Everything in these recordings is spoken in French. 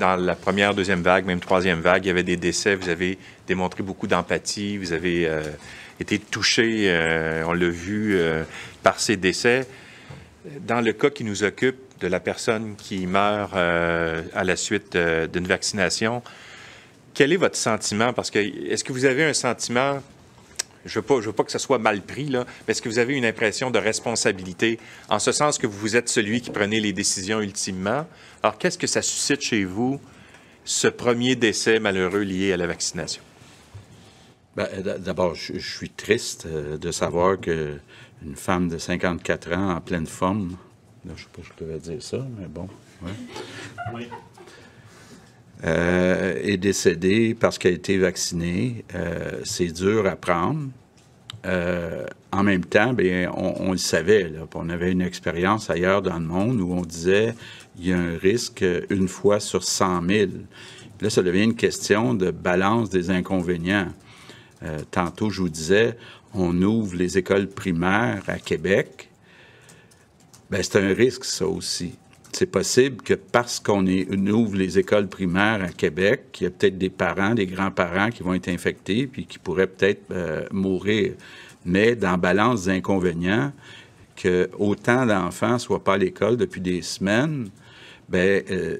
dans la première, deuxième vague, même troisième vague, il y avait des décès. Vous avez démontré beaucoup d'empathie. Vous avez euh, été touché, euh, on l'a vu, euh, par ces décès. Dans le cas qui nous occupe de la personne qui meurt à la suite d'une vaccination, quel est votre sentiment? Parce que est-ce que vous avez un sentiment je ne veux, veux, pas que ça soit mal pris, là, mais est-ce que vous avez une impression de responsabilité en ce sens que vous êtes celui qui prenait les décisions ultimement? Alors, qu'est-ce que ça suscite chez vous, ce premier décès malheureux lié à la vaccination? Ben, euh, d'abord, je, suis triste euh, de savoir qu'une femme de 54 ans en pleine forme, je ne sais pas si je devais dire ça, mais bon. Euh, est décédé parce qu'elle a été vaccinée. Euh, c'est dur à prendre. Euh, en même temps, bien, on, le savait. on avait une expérience ailleurs dans le monde où on disait il y a un risque une fois sur 100 000. Là, ça devient une question de balance des inconvénients. tantôt, je vous disais, on ouvre les écoles primaires à Québec. Ben, c'est un risque, ça aussi c'est possible que parce qu'on ouvre les écoles primaires à Québec, qu'il y a peut-être des parents, des grands-parents qui vont être infectés puis qui pourraient peut-être euh, mourir. Mais dans balance des inconvénients, que autant d'enfants ne soient pas à l'école depuis des semaines, ben euh,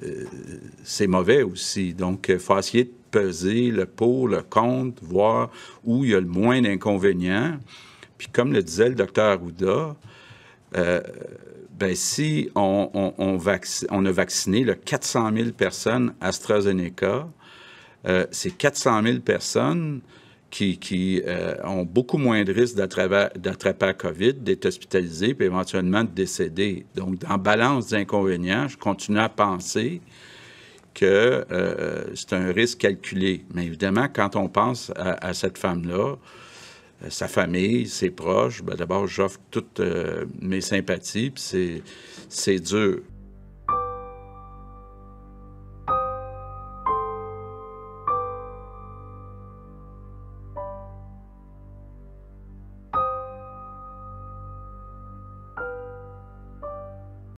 c'est mauvais aussi. Donc, il euh, faut essayer de peser le pour, le contre, voir où il y a le moins d'inconvénients. Puis comme le disait le docteur Arruda, ben, si on, a vacciné 400 000 personnes AstraZeneca, euh, c'est 400 000 personnes qui, euh, ont beaucoup moins de risques d'attraper la COVID, d'être hospitalisées et éventuellement de décéder. Donc, en balance d'inconvénients, je continue à penser que euh, c'est un risque calculé. Mais évidemment, quand on pense à cette femme-là, euh, sa famille, ses proches. Ben, D'abord, j'offre toutes euh, mes sympathies. C'est dur.